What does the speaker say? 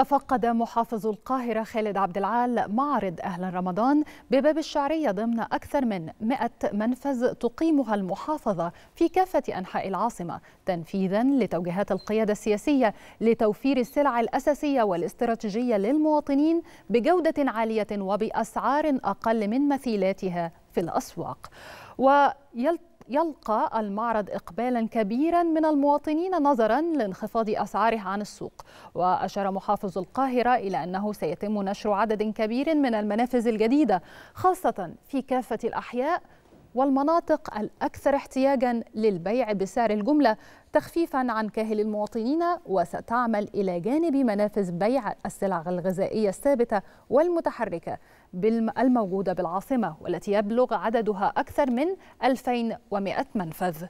تفقد محافظ القاهرة خالد عبد العال معرض أهلا رمضان بباب الشعرية ضمن أكثر من 100 منفذ تقيمها المحافظة في كافة أنحاء العاصمة تنفيذا لتوجيهات القيادة السياسية لتوفير السلع الأساسية والاستراتيجية للمواطنين بجودة عالية وبأسعار أقل من مثيلاتها في الأسواق ويلت يلقى المعرض إقبالا كبيرا من المواطنين نظرا لانخفاض أسعاره عن السوق وأشار محافظ القاهرة إلى أنه سيتم نشر عدد كبير من المنافذ الجديدة خاصة في كافة الأحياء والمناطق الأكثر احتياجا للبيع بسعر الجملة تخفيفا عن كاهل المواطنين وستعمل إلى جانب منافذ بيع السلع الغذائية الثابتة والمتحركة الموجودة بالعاصمة والتي يبلغ عددها أكثر من 2100 منفذ